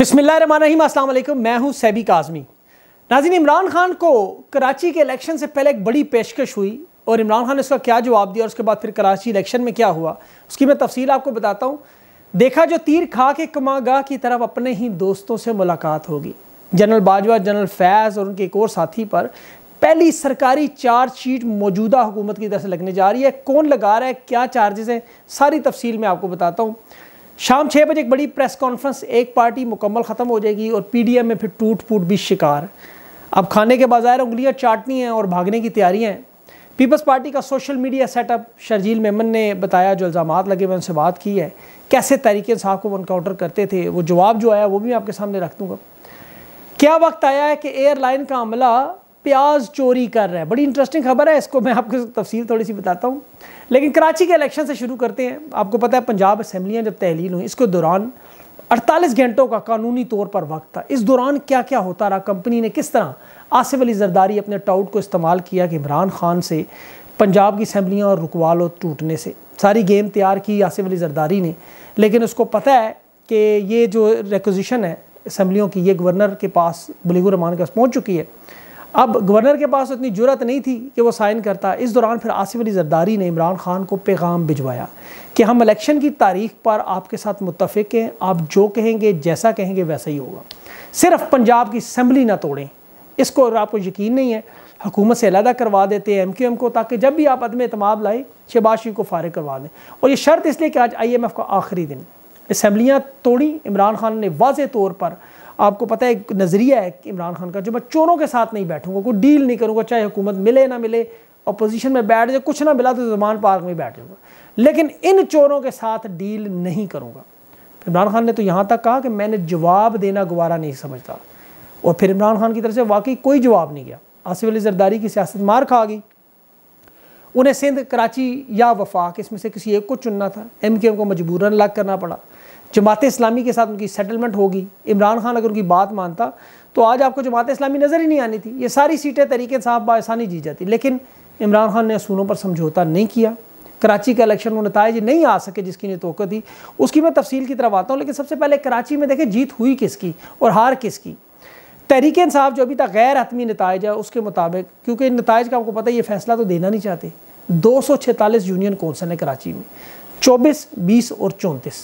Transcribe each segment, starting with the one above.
बसमिल्लाम मैं हूं सैबी काजमी नाजिन इमरान खान को कराची के इलेक्शन से पहले एक बड़ी पेशकश हुई और इमरान खान ने उसका क्या जवाब दिया और उसके बाद फिर कराची इलेक्शन में क्या हुआ उसकी मैं तफसील आपको बताता हूँ देखा जो तीर खा के कमागा की तरफ अपने ही दोस्तों से मुलाकात होगी जनरल बाजवा जनरल फैज़ और उनके एक और साथी पर पहली सरकारी चार्जशीट मौजूदा हुकूमत की तरफ से लगने जा रही है कौन लगा रहा है क्या चार्जेस हैं सारी तफसील मैं आपको बताता हूँ शाम छः बजे एक बड़ी प्रेस कॉन्फ्रेंस एक पार्टी मुकम्मल ख़त्म हो जाएगी और पीडीएम में फिर टूट फूट भी शिकार अब खाने के बाजार उंगलियाँ चाटनी हैं और भागने की तैयारियाँ हैं पीपल्स पार्टी का social media setup Sharjeel Memon ने बताया जो इल्ज़ाम लगे मैं उनसे बात की है कैसे तरीके साहब को इनकाउंटर करते थे वो जवाब जो आया वो भी मैं आपके सामने रख दूँगा क्या वक्त आया है कि एयरलाइन का अमला प्याज चोरी कर रहा है बड़ी इंटरेस्टिंग खबर है इसको मैं आपको तफसील थोड़ी सी बताता हूँ लेकिन कराची के इलेक्शन से शुरू करते हैं आपको पता है पंजाब असम्बलियाँ जब तहलील हुई इसके दौरान 48 घंटों का कानूनी तौर पर वक्त था इस दौरान क्या क्या होता रहा कंपनी ने किस तरह आसिफ अली जरदारी अपने टाउट को इस्तेमाल किया कि इमरान खान से पंजाब की असम्बलियाँ और रुकवा लो टूटने से सारी गेम तैयार की आसिफ अली जरदारी ने लेकिन उसको पता है कि ये जो रिक्वजिशन है असम्बलियों की ये गवर्नर के पास बलीगुर रहमान के पास पहुँच चुकी है अब गवर्नर के पास उतनी ज़रूरत नहीं थी कि वो साइन करता इस दौरान फिर आसिफ अली जरदारी ने इमरान खान को पैगाम भिजवाया कि हम इलेक्शन की तारीख पर आपके साथ मुतफ़ हैं आप जो कहेंगे जैसा कहेंगे वैसा ही होगा सिर्फ पंजाब की असम्बली ना तोड़ें इसको अगर आपको यकीन नहीं है हुकूमत से अलहदा करवा देते हैं एम क्यू एम को ताकि जब भी आप अदम अतमाद लाए शहबाज शरीफ को फारग करवा दें और ये शर्त इसलिए कि आज आई एम एफ़ का आखिरी दिन असम्बलियाँ तोड़ी इमरान खान ने वाज तौर पर आपको पता है नज़रिया है इमरान खान का जो मैं चोरों के साथ नहीं बैठूंगा कोई डील नहीं करूँगा चाहे हुकूमत मिले ना मिले अपोजिशन में बैठ जाए कुछ ना मिला तो जमान पार्क में बैठ जाऊँगा लेकिन इन चोरों के साथ डील नहीं करूँगा इमरान खान ने तो यहाँ तक कहा कि मैंने जवाब देना गुबारा नहीं समझता और फिर इमरान खान की तरफ से वाकई कोई जवाब नहीं गया आसिफ अली जरदारी की सियासत मार खा गई उन्हें सिंध कराची या वफाक इसमें से किसी एक को चुनना था एम के एम को मजबूरन अलग करना पड़ा जमात इस्लामी के साथ उनकी सेटलमेंट होगी इमरान खान अगर उनकी बात मानता तो आज आपको जमात इस्लामी नज़र ही नहीं आनी थी ये सारी सीटें तरीके साहब बासानी जी जाती लेकिन इमरान खान ने असूलों पर समझौता नहीं किया कराची का इलेक्शन वो नतज नहीं आ सके जिसकी ने तो दी उसकी मैं तफसील की तरफ आता हूँ लेकिन सबसे पहले कराची में देखें जीत हुई किसकी और हार किसकी तहरीक साहब जो अभी तक गैर हतमी नतज है उसके मुताबिक क्योंकि इन नतज का आपको पता है ये फैसला तो देना नहीं चाहते दो सौ छतालीस यूनियन कौंसल है कराची में चौबीस बीस और चौंतीस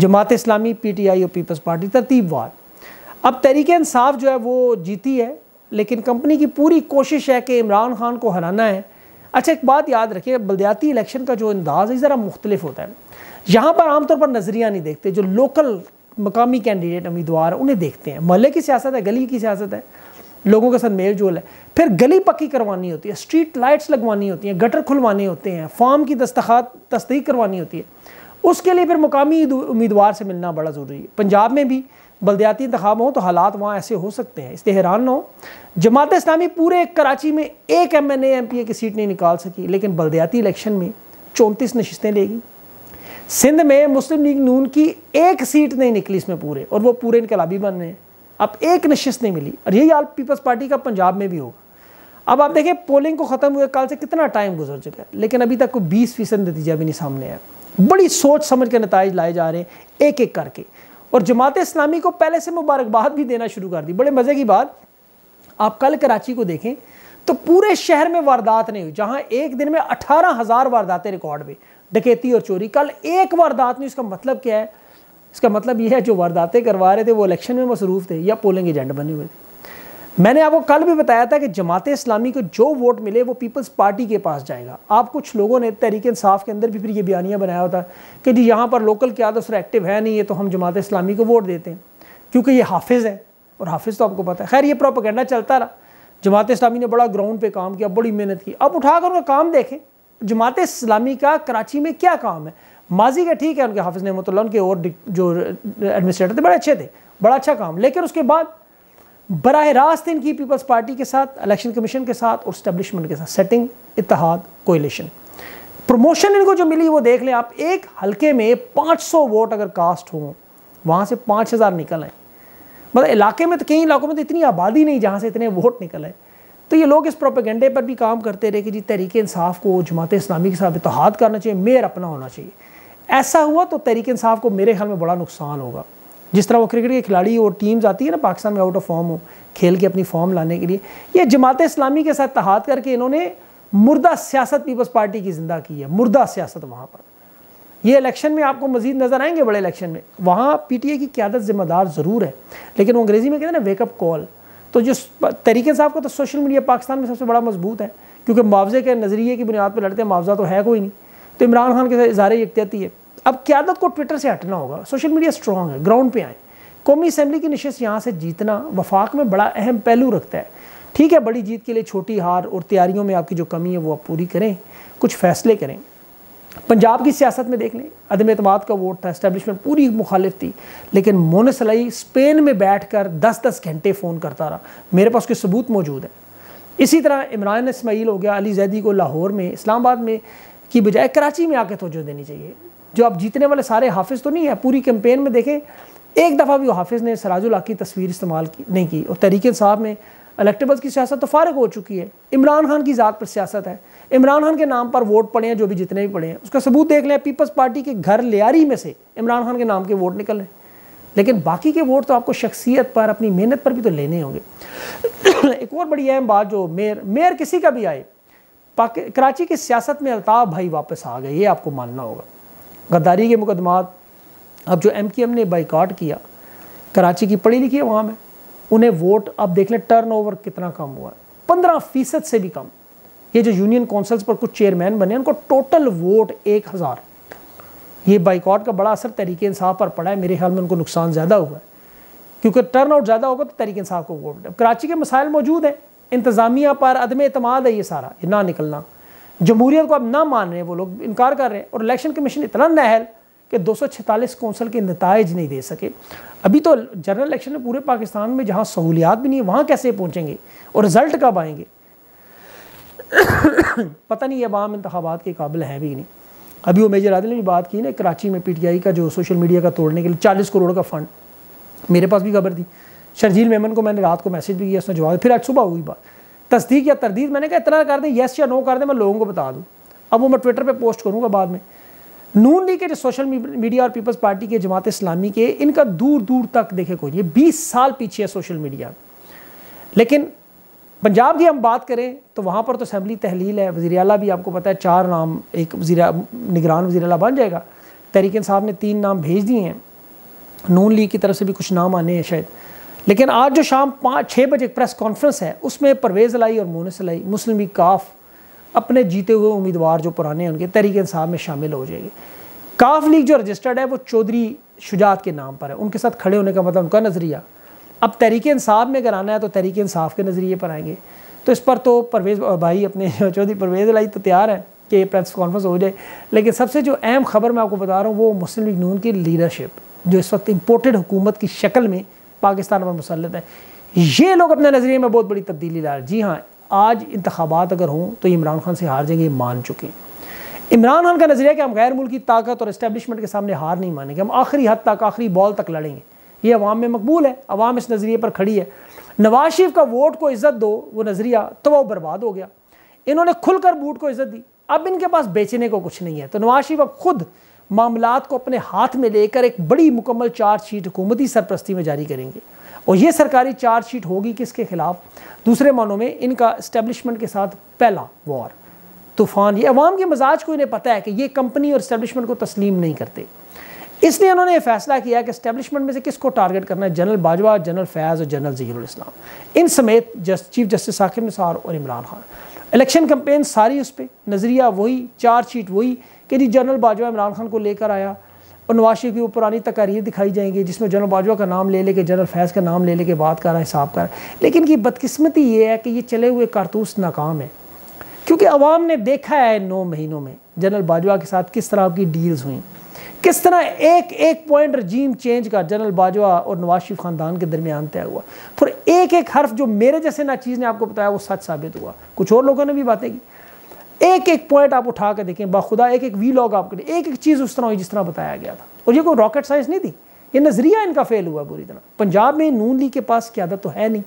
जमात इस्लामी पीटीआई और पीपल्स पार्टी तरतीबवार अब तहरीक इंसाफ जो है वो जीती है लेकिन कंपनी की पूरी कोशिश है कि इमरान खान को हराना है अच्छा एक बात याद रखिए बलदियाती इलेक्शन का जो अंदाज़ है ज़रा मुख्तलिफ होता है यहाँ पर आमतौर पर नज़रिया नहीं देखते जो लोकल मकामी कैंडिडेट उम्मीदवार उन्हें देखते हैं मोहल्ले की सियासत है गली की सियासत है लोगों के साथ मेल जोल है फिर गली पक्की करवानी होती है स्ट्रीट लाइट्स लगवानी होती हैं गटर खुलवाने होते हैं फार्म की दस्तखात तस्दीक करवानी होती है उसके लिए फिर मुकामी उम्मीदवार से मिलना बड़ा ज़रूरी है पंजाब में भी बलदयाती इंतब हों तो हालात वहाँ ऐसे हो सकते हैं इसलिए हैरान ना हो जमात इस्लामी पूरे कराची में एक M N M P A की सीट नहीं निकाल सकी लेकिन बलदयाती इलेक्शन में चौंतीस नशस्तें लेगी सिंध में मुस्लिम लीग नून की एक सीट नहीं निकली इसमें पूरे और वो पूरे इनकलाबी बन रहे हैं अब एक नशस्त नहीं मिली और यही हाल पीपल्स पार्टी का पंजाब में भी होगा अब आप देखें पोलिंग को ख़त्म हुए काल से कितना टाइम गुजर चुका है लेकिन अभी तक कोई बीस फीसद नतीजा भी नहीं सामने आया बड़ी सोच समझ के नतज लाए जा रहे हैं एक एक करके और जमात इस्लामी को पहले से मुबारकबाद भी देना शुरू कर दी बड़े मज़े की बात आप कल कराची को देखें तो पूरे शहर में वारदात नहीं हुई जहाँ एक दिन में अठारह हज़ार वारदातें रिकॉर्ड हुई डकैती और चोरी कल एक वारदात नहीं उसका मतलब क्या है इसका मतलब यह है जो वारदातें करवा रहे थे वो इलेक्शन में मसरूफ़ थे या पोलिंग एजेंट बने हुए थे मैंने आपको कल भी बताया था कि जमात इस्लामी को जो वोट मिले वो पीपल्स पार्टी के पास जाएगा आप कुछ लोगों ने तहरीक इंसाफ के अंदर भी फिर ये बयानियाँ बनाया होता कि जी यहाँ पर लोकल क्या तो सर एक्टिव है नहीं है तो हम जमात इस्लामी को वोट देते हैं क्योंकि ये हाफिज़ हैं और हाफिज़ तो आपको पता है खैर ये प्रोपागेंडा चलता रहा जमात इस्लामी ने बड़ा ग्राउंड पर काम किया बड़ी मेहनत की अब उठा कर उनका काम देखें जमात इस्लामी का कराची में क्या काम है माजी का ठीक है उनके हाफिज़ नहमत उनके और जो एडमिनिस्ट्रेटर थे बड़े अच्छे थे बड़ा अच्छा काम लेकिन उसके बाद बरह रास्त इनकी पीपल्स पार्टी के साथ इलेक्शन कमीशन के साथ और स्टबलिशमेंट के साथ सेटिंग इतिहाद कोलेशन प्रमोशन इनको जो मिली वो देख लें आप एक हल्के में पाँच सौ वोट अगर कास्ट हों वहाँ से 5000 निकल आए मतलब इलाके में तो कई इलाकों में तो इतनी आबादी नहीं जहाँ से इतने वोट निकल आए तो ये लोग इस प्रोपेगेंडे पर भी काम करते रहे कि जी तहरीक इंसाफ को जमात इस्लामी के साथ इतिहाद करना चाहिए मेयर अपना होना चाहिए ऐसा हुआ तो तहरीक इंसाफ को मेरे ख्याल में बड़ा नुकसान होगा जिस तरह वो क्रिकेट के खिलाड़ी और टीम्स आती है ना पाकिस्तान में आउट ऑफ फॉर्म हो खेल के अपनी फॉर्म लाने के लिए ये जमात इस्लामी के साथ तहात करके इन्होंने मुर्दा सियासत पीपल्स पार्टी की जिंदा की है मुर्दा सियासत वहाँ पर ये इलेक्शन में आपको मजीद नज़र आएंगे बड़े इलेक्शन में वहाँ पी टी ए की क्यादत जिम्मेदार ज़रूर है लेकिन वो अंग्रेज़ी में कहते हैं ना वेकअप कॉल तो जो तरीके साहब का तो सोशल मीडिया पाकिस्तान में सबसे बड़ा मजबूत है क्योंकि मुआवजे के नज़रिए की बुनियाद पर लड़ते हैं मुआवजा तो है कोई नहीं तो इमरान खान के साथ इजहार यकती है अब क्यादत को ट्विटर से हटना होगा सोशल मीडिया स्ट्रॉन्ग है ग्राउंड पे आए कौमी असम्बली की नशस्त यहाँ से जीतना वफाक में बड़ा अहम पहलू रखता है ठीक है बड़ी जीत के लिए छोटी हार और तैयारियों में आपकी जो कमी है वो आप पूरी करें कुछ फैसले करें पंजाब की सियासत में देख लें अदम अतमाद का वोट था इस्टेबलिशमेंट पूरी मुखालिफ थी लेकिन मोनसलई स्पेन में बैठ कर दस दस घंटे फ़ोन करता रहा मेरे पास उसके सबूत मौजूद है इसी तरह इमरान इसमाइल हो गया अली जैदी को लाहौर में इस्लामाबाद में की बजाय कराची में आके तोजो देनी चाहिए जो आप जीतने वाले सारे हाफिज़ तो नहीं है पूरी कैंपेन में देखें एक दफ़ा भी हाफिज़ ने सराजुल्ला की तस्वीर इस्तेमाल की नहीं की और तरीके साहब में इलेक्टेबल्स की सियासत तो फारग हो चुकी है इमरान खान की ज़ात पर सियासत है इमरान खान के नाम पर वोट पड़े हैं जो भी जितने भी पड़े हैं उसका सबूत देख लें पीपल्स पार्टी के घर लियारी में से इमरान खान के नाम के वोट निकल रहे लेकिन बाकी के वोट तो आपको शख्सियत पर अपनी मेहनत पर भी तो लेने होंगे एक और बड़ी अहम बात जो मेयर मेयर किसी का भी आए कराची की सियासत में अलताफ़ भाई वापस आ गए ये आपको मानना होगा गद्दारी के मुकदमात अब जो एम क्यू एम ने बाइकाट किया कराची की पढ़ी लिखी अवाम है उन्हें वोट अब देख लें टर्न ओवर कितना कम हुआ है पंद्रह फीसद से भी कम ये जो यूनियन काउंसिल्स पर कुछ चेयरमैन बने उनको टोटल वोट एक हज़ार ये बाइकआउट का बड़ा असर तरीक़े इंसाफ पर पड़ा है मेरे ख्याल में उनको नुकसान ज़्यादा हुआ है क्योंकि टर्न आउट ज़्यादा होगा तो तरीक़े इंसाफ को वोट कराची के मसाइल मौजूद हैं इंतज़ामिया पर अदम अतमाद है ये सारा ये ना निकलना जमहूरियत को अब ना मान रहे हैं वो लोग इनकार कर रहे हैं और इलेक्शन कमीशन इतना नहल कि दो कौंसल के नतज नहीं दे सके अभी तो जनरल इलेक्शन में पूरे पाकिस्तान में जहाँ सहूलियात भी नहीं है वहाँ कैसे पहुँचेंगे और रिज़ल्ट कब आएंगे पता नहीं अब आम इंतबात के काबिल हैं भी नहीं अभी वो मेजर आदिल ने भी बात की ना कराची में पीटीआई का जो सोशल मीडिया का तोड़ने के लिए चालीस करोड़ का फंड मेरे पास भी खबर थी शर्जील मेमन को मैंने रात को मैसेज भी किया उसने जवाब फिर आज सुबह हुई बात तस्दीक या तरदीद मैंने कहा इतना कर दें येस या नो कर दें मैं लोगों को बता दूँ अब वो मैं ट्विटर पर पोस्ट करूँगा बाद में नून लीग के जो सोशल मीडिया और पीपल्स पार्टी के जमात इस्लामी के इनका दूर दूर तक देखे कोई नहीं बीस साल पीछे है सोशल मीडिया लेकिन पंजाब की हम बात करें तो वहाँ पर तो असम्बली तहलील है वजी अला भी आपको पता है चार नाम एक वजी निगरान वजी अला बन जाएगा तहरीकन साहब ने तीन नाम भेज दिए हैं नून लीग की तरफ से भी कुछ नाम आने हैं शायद लेकिन आज जो शाम पाँच छः बजे प्रेस कॉन्फ्रेंस है उसमें परवेज़ लाई और मोनस लाई मुस्लिम लीग काफ अपने जीते हुए उम्मीदवार जो पुराने हैं उनके तहरीक इंसाब में शामिल हो जाएंगे काफ लीग जो रजिस्टर्ड है वो चौधरी शुजात के नाम पर है उनके साथ खड़े होने का मतलब उनका नज़रिया अब तहरीक इंसाब में अगर आना है तो तहरीक इंसाफ के नज़रिए पर आएंगे तो इस पर तो परवेज़ भाई अपने चौधरी परवेज़ लाई तो तैयार हैं कि प्रेस कॉन्फ्रेंस हो जाए लेकिन सबसे जो अहम खबर मैं आपको बता रहा हूँ वो मुस्लिम लीग नून की लीडरशिप जो इस वक्त इम्पोर्टेड हुकूमत की शक्ल में पाकिस्तान पर मुसलत है ये लोग अपने नज़रिए में बहुत बड़ी तब्दीली ला रहे जी हाँ आज इंतबात अगर हों तो इमरान खान से हार जाएंगे मान चुके इमरान खान का नज़रिया कि हम गैर मुल्की ताकत और इस्टेबलिशमेंट के सामने हार नहीं मानेंगे हम आखिरी हद तक आखिरी बॉल तक लड़ेंगे ये अवाम में मकबूल है अवाम इस नज़रिए पर खड़ी है नवाज शरीफ का वोट को इज़्ज़त दो वो नज़रिया तो वह बर्बाद हो गया इन्होंने खुलकर बूट को इज़्ज़त दी अब इनके पास बेचने को कुछ नहीं है तो नवाज शरीफ अब खुद मामला को अपने हाथ में लेकर एक बड़ी मुकम्मल चार्जशीट हुकूमती सरपरस्ती में जारी करेंगे और ये सरकारी चार्जशीट होगी किसके खिलाफ दूसरे मानों में इनका इस्टेबलिशमेंट के साथ पहला वॉर तूफान ये अवाम के मजाज को इन्हें पता है कि ये कंपनी और इस्टेबलिशमेंट को तस्लीम नहीं करते इसलिए उन्होंने फैसला किया कि इस्टेबलिशमेंट में से किसको टारगेट करना है जनरल बाजवा जनरल फैज़ और जनरल ज़हीरुलस्लाम इन समेत just chief justice Saqib Nisar और इमरान खान इलेक्शन कंपेन सारी उस पर नज़रिया वही चार्जशीट वही कि जी जनरल बाजवा इमरान खान को लेकर आया और नवाज की पुरानी तकारीर दिखाई जाएंगी जिसमें जनरल बाजवा का नाम ले लेके जनरल फैज़ का नाम ले लेके बात कर रहा है हिसाब कर लेकिन की बदकिस्मती ये है कि ये चले हुए कारतूस नाकाम है क्योंकि अवाम ने देखा है नौ महीनों में जनरल बाजवा के साथ किस तरह आपकी डील्स हुई किस तरह एक एक पॉइंट रजीम चेंज का जनरल बाजवा और नवाज शरीफ खानदान के दरमियान तय हुआ फिर एक एक हर्फ जो मेरे जैसे ना चीज़ ने आपको बताया वो सच साबित हुआ कुछ और लोगों ने भी बातें की एक एक पॉइंट आप उठा के देखें बाखुदा एक एक वी लॉग आप करें एक एक चीज़ उस तरह हुई जिस तरह बताया गया था और ये कोई रॉकेट साइंस नहीं थी ये नज़रिया इनका फेल हुआ बुरी तरह पंजाब में नून लीग के पास क्यादत तो है नहीं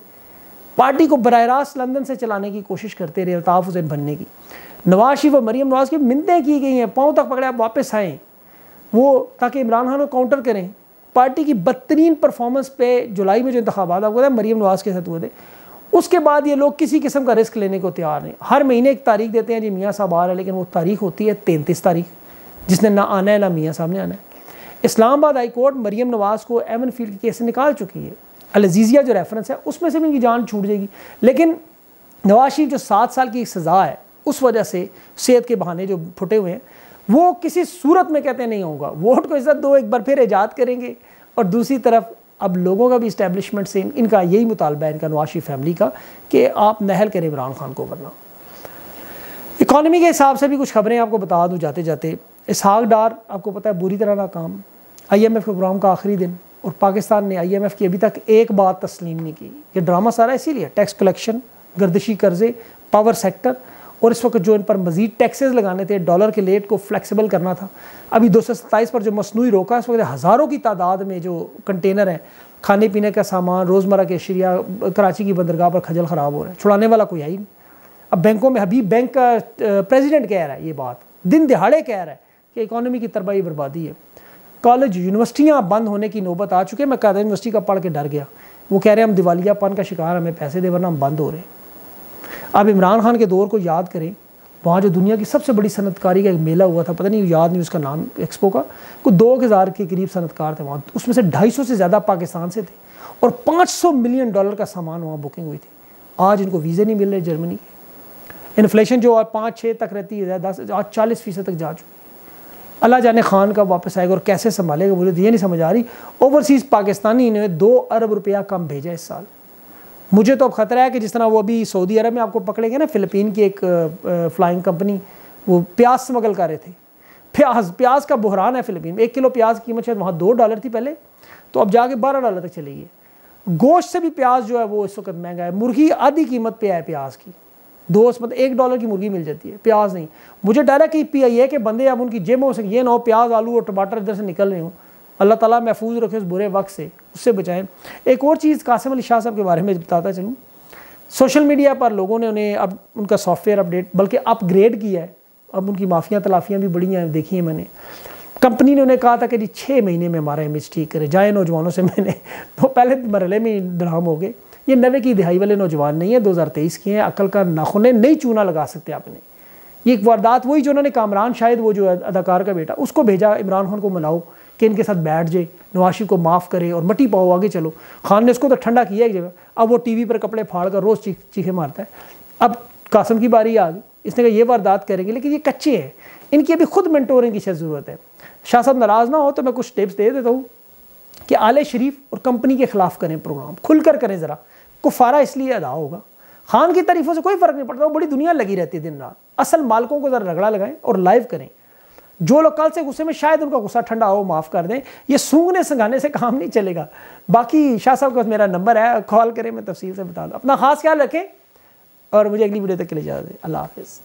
पार्टी को बर रास्त लंदन से चलाने की कोशिश करते रहे अल्ताफ़ हुसैन बनने की नवाज शरीफ और मरीम नवाज की मिन्तें की गई हैं पाँव तक पकड़े आप वापस आएँ वो ताकि इमरान खान को काउंटर करें पार्टी की बदतरीन परफॉर्मेंस पे जुलाई में जो इंतबात हुआ था मरीम नवाज के साथ हुए थे उसके बाद ये लोग किसी किस्म का रिस्क लेने को तैयार नहीं हर महीने एक तारीख देते हैं जी मियाँ साहब आ रहे हैं लेकिन वो तारीख होती है तैंतीस तारीख जिसने ना आना है ना मियाँ साहब ने आना है इस्लामाबाद हाई कोर्ट मरीम नवाज़ को एमन फील्ड के केस से निकाल चुकी है अलजीज़िया जो रेफरेंस है उसमें से भी इनकी जान छूट जाएगी लेकिन नवाज शरीफ जो सात साल की सज़ा है उस वजह से सेहत के बहाने जो फुटे हुए हैं वो किसी सूरत में कहते नहीं होगा वोट को इज्जत दो एक बार फिर ईजाद करेंगे और दूसरी तरफ अब लोगों का भी इस्टेबलिशमेंट से इनका यही मुतालबा है इनका नवाशी फैमिली का कि आप नहल करें इमरान खान को वरना इकॉनमी के हिसाब से भी कुछ खबरें आपको बता दूँ जाते जाते इसहाक डार आपको पता है बुरी तरह ना काम आई एम एफ के प्रोग्राम का आखिरी दिन और पाकिस्तान ने आई एम एफ की अभी तक एक बात तस्लीम नहीं की ये ड्रामा सारा इसीलिए टैक्स कलेक्शन गर्दशी कर्जे पावर सेक्टर और इस वक्त जो इन पर मजीद टैक्सेस लगाने थे डॉलर के लेट को फ्लेक्सिबल करना था अभी दो सौ सत्ताईस पर जो मसनू रोका इस वक्त हज़ारों की तादाद में जो कंटेनर हैं खाने पीने का सामान रोज़मर्रा के अशरिया कराची की बंदरगाह पर खजल ख़राब हो रहा है छुड़ाने वाला कोई है ही नहीं अब बैंकों में हबीब बैंक का प्रेसिडेंट कह रहा है ये बात दिन दिहाड़े कह रहा है कि इकानमी की तरबाही बर्बादी है कॉलेज यूनिवर्सिटियाँ बंद होने की नौबत आ चुकी है मैं कहता यूनिवर्सिटी का पढ़ के डर गया वो कह रहे हैं हम दिवालियापन का शिकार हमें पैसे दे वरना हम बंद हो रहे हैं आप इमरान खान के दौर को याद करें वहाँ जो दुनिया की सबसे बड़ी सनतकारी का एक मेला हुआ था पता नहीं याद नहीं उसका नाम एक्सपो का को दो हज़ार के करीब सनतकार थे वहाँ उसमें से ढाई सौ से ज़्यादा पाकिस्तान से थे और सौ मिलियन डॉलर का सामान वहाँ बुकिंग हुई थी आज इनको वीज़े नहीं मिल रहे जर्मनी के इन्फ्लेशन जो आज पाँच छः तक रहती है दस आज चालीस फीसद तक जा चुकी अल्लाह जाने खान का वापस आएगा और कैसे संभालेगा मुझे तो ये नहीं समझ आ रही ओवरसीज़ पाकिस्तानी ने दो अरब रुपया कम भेजा इस साल मुझे तो अब ख़तरा है कि जिस तरह वो अभी सऊदी अरब में आपको पकड़ेंगे ना फ़िलिपीन की एक फ्लाइंग कंपनी वो प्याज स्मगल कर रहे थे प्याज प्याज का बहरान है फ़िलिपीन में एक किलो प्याज कीमत शायद वहाँ दो डॉलर थी पहले तो अब जाके बारह डॉलर तक चली गई गोश्त से भी प्याज जो है वो इस वक्त महंगा है मुर्गी आधी कीमत पे है प्याज की दो मतलब एक डॉलर की मुर्गी मिल जाती है प्याज नहीं मुझे डर है कि पी आई ए के बंदे अब उनकी हो सके ये ना हो प्याज आलू और टमाटर इधर से निकल रहे हूँ अल्लाह ताला महफूज रखे उस बुरे वक्त से उससे बचाएं एक और चीज़ कासिम अली शाह साहब के बारे में बताता चलूँ सोशल मीडिया पर लोगों ने उन्हें अब उनका सॉफ्टवेयर अपडेट बल्कि अपग्रेड किया है अब उनकी माफ़ियाँ तलाफियाँ भी बढ़ी हैं देखी हैं मैंने कंपनी ने उन्हें कहा था कि जी छः महीने में हमारा इमेज ठीक करे जाए नौजवानों से मैंने वो पहले मरले में दराम हो गए ये नवे की दिहाई वाले नौजवान नहीं है 2023 के हैं अकल का नाखुने नहीं चूना लगा सकते आपने ये एक वारदात वही जो उन्होंने कामरान शायद वो जो अदाकार का बेटा उसको भेजा इमरान खान को मनाओ कि इनके साथ बैठ जाए नवाशी को माफ़ करे और मटी पाओ आगे चलो खान ने उसको तो ठंडा किया एक जगह अब वो टीवी पर कपड़े फाड़ कर रोज़ चीख चीखे मारता है अब कासम की बारी आ गई इसने कहा ये वारदात करेंगे लेकिन ये कच्चे हैं इनकी अभी खुद मेंटोरिंग की शायद ज़रूरत है शाह साहब नाराज़ ना हो तो मैं कुछ टिप्स दे देता हूँ कि आले शरीफ और कंपनी के ख़िलाफ़ करें प्रोग्राम खुल कर करें ज़रा कुफारा इसलिए अदा होगा खान की तारीफों से कोई फ़र्क नहीं पड़ता वो बड़ी दुनिया लगी रहती है दिन रात असल मालकों को ज़रा रगड़ा लगाएं और लाइव करें जो लोग कल से गुस्से में शायद उनका गुस्सा ठंडा हो माफ़ कर दें ये सूंघने संघाने से काम नहीं चलेगा बाकी शाह साहब का मेरा नंबर है कॉल करें मैं तफसील से बता दूँ अपना खास ख्याल रखें और मुझे अगली वीडियो तक के लिए इजाज़त दें अल्लाह हाफिज़